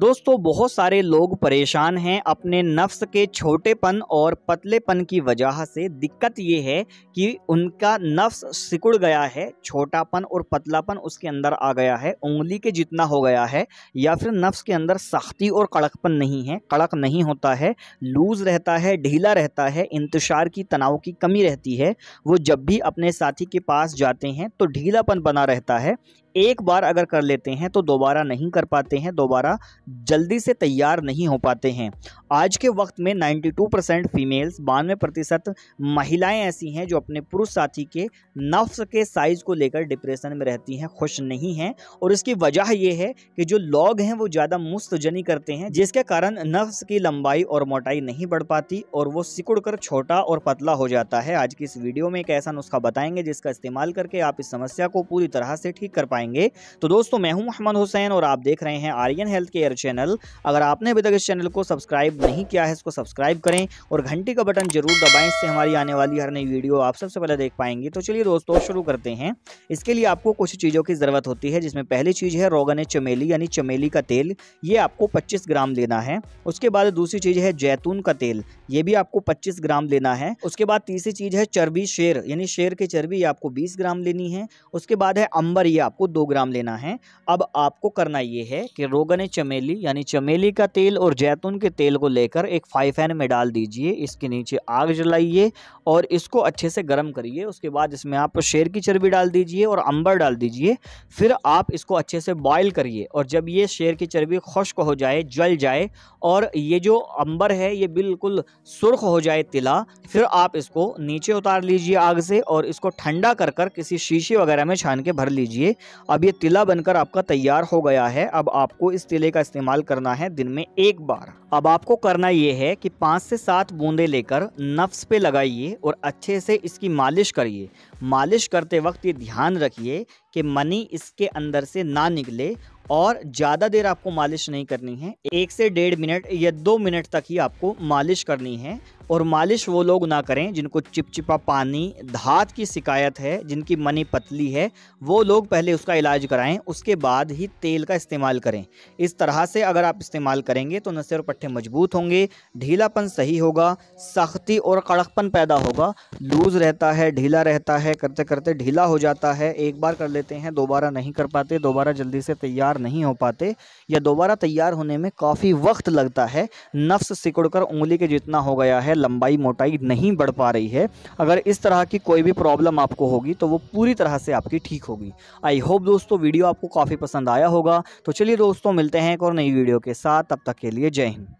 दोस्तों बहुत सारे लोग परेशान हैं अपने नफ्स के छोटेपन और पतलेपन की वजह से दिक्कत ये है कि उनका नफ्स सिकुड़ गया है छोटापन और पतलापन उसके अंदर आ गया है उंगली के जितना हो गया है या फिर नफ्स के अंदर सख्ती और कड़कपन नहीं है कड़क नहीं होता है लूज़ रहता है ढीला रहता है इंतशार की तनाव की कमी रहती है वो जब भी अपने साथी के पास जाते हैं तो ढीलापन बना रहता है एक बार अगर कर लेते हैं तो दोबारा नहीं कर पाते हैं दोबारा जल्दी से तैयार नहीं हो पाते हैं आज के वक्त में 92 परसेंट फीमेल्स बानवे प्रतिशत महिलाएँ ऐसी हैं जो अपने पुरुष साथी के नफ्स के साइज़ को लेकर डिप्रेशन में रहती हैं खुश नहीं हैं और इसकी वजह यह है कि जो लोग हैं वो ज़्यादा मुस्तजनी करते हैं जिसके कारण नफ्स की लंबाई और मोटाई नहीं बढ़ पाती और वो सिकुड़ कर छोटा और पतला हो जाता है आज की इस वीडियो में एक ऐसा नुस्खा बताएंगे जिसका इस्तेमाल करके आप इस समस्या को पूरी तरह से ठीक कर पाएंगे बताएंगे तो दोस्तों मैं हूं मोहम्मद हुसैन और आप देख रहे हैं आर्यन हेल्थ केयर चैनल अगर आपने अभी तक इस चैनल को सब्सक्राइब नहीं किया है इसको सब्सक्राइब करें और घंटी का बटन जरूर दबाएं इससे हमारी आने वाली हर नई वीडियो आप सबसे पहले देख पाएंगे तो चलिए दोस्तों शुरू करते हैं इसके लिए आपको कुछ चीज़ों की ज़रूरत होती है जिसमें पहली चीज़ है रोगन चमेली यानी चमेली का तेल ये आपको पच्चीस ग्राम लेना है उसके बाद दूसरी चीज़ है जैतून का तेल ये भी आपको पच्चीस ग्राम लेना है उसके बाद तीसरी चीज़ है चर्बी शेर यानी शेर की चर्बी आपको बीस ग्राम लेनी है उसके बाद है अंबर ये आपको दो ग्राम लेना है अब आपको करना ये है कि रोगन चमेली यानी चमेली का तेल और जैतून के तेल को लेकर एक फ्राई फैन में डाल दीजिए इसके नीचे आग जलाइए और इसको अच्छे से गर्म करिए उसके बाद इसमें आप शेर की चर्बी डाल दीजिए और अंबर डाल दीजिए फिर आप इसको अच्छे से बॉयल करिए और जब ये शेर की चर्बी खुश्क हो जाए जल जाए और ये जो अंबर है ये बिल्कुल सुर्ख हो जाए तिला फिर आप इसको नीचे उतार लीजिए आग से और इसको ठंडा कर कर किसी शीशे वगैरह में छान के भर लीजिए अब ये तिला बनकर आपका तैयार हो गया है अब आपको इस तिले का इस्तेमाल करना है दिन में एक बार अब आपको करना ये है कि पाँच से सात बूंदे लेकर नफ्स पे लगाइए और अच्छे से इसकी मालिश करिए मालिश करते वक्त ये ध्यान रखिए कि मनी इसके अंदर से ना निकले और ज़्यादा देर आपको मालिश नहीं करनी है एक से डेढ़ मिनट या दो मिनट तक ही आपको मालिश करनी है और मालिश वो लोग ना करें जिनको चिपचिपा पानी धात की शिकायत है जिनकी मनी पतली है वो लोग पहले उसका इलाज कराएं उसके बाद ही तेल का इस्तेमाल करें इस तरह से अगर आप इस्तेमाल करेंगे तो नशे और पट्टे मजबूत होंगे ढीलापन सही होगा सख्ती और कड़कपन पैदा होगा लूज़ रहता है ढीला रहता है है करते करते ढीला हो जाता है एक बार कर लेते हैं दोबारा नहीं कर पाते दोबारा जल्दी से तैयार नहीं हो पाते या दोबारा तैयार होने में काफ़ी वक्त लगता है नफ्स सिकुड़कर उंगली के जितना हो गया है लंबाई मोटाई नहीं बढ़ पा रही है अगर इस तरह की कोई भी प्रॉब्लम आपको होगी तो वो पूरी तरह से आपकी ठीक होगी आई होप दोस्तों वीडियो आपको काफ़ी पसंद आया होगा तो चलिए दोस्तों मिलते हैं एक और नई वीडियो के साथ तब तक के लिए जय हिंद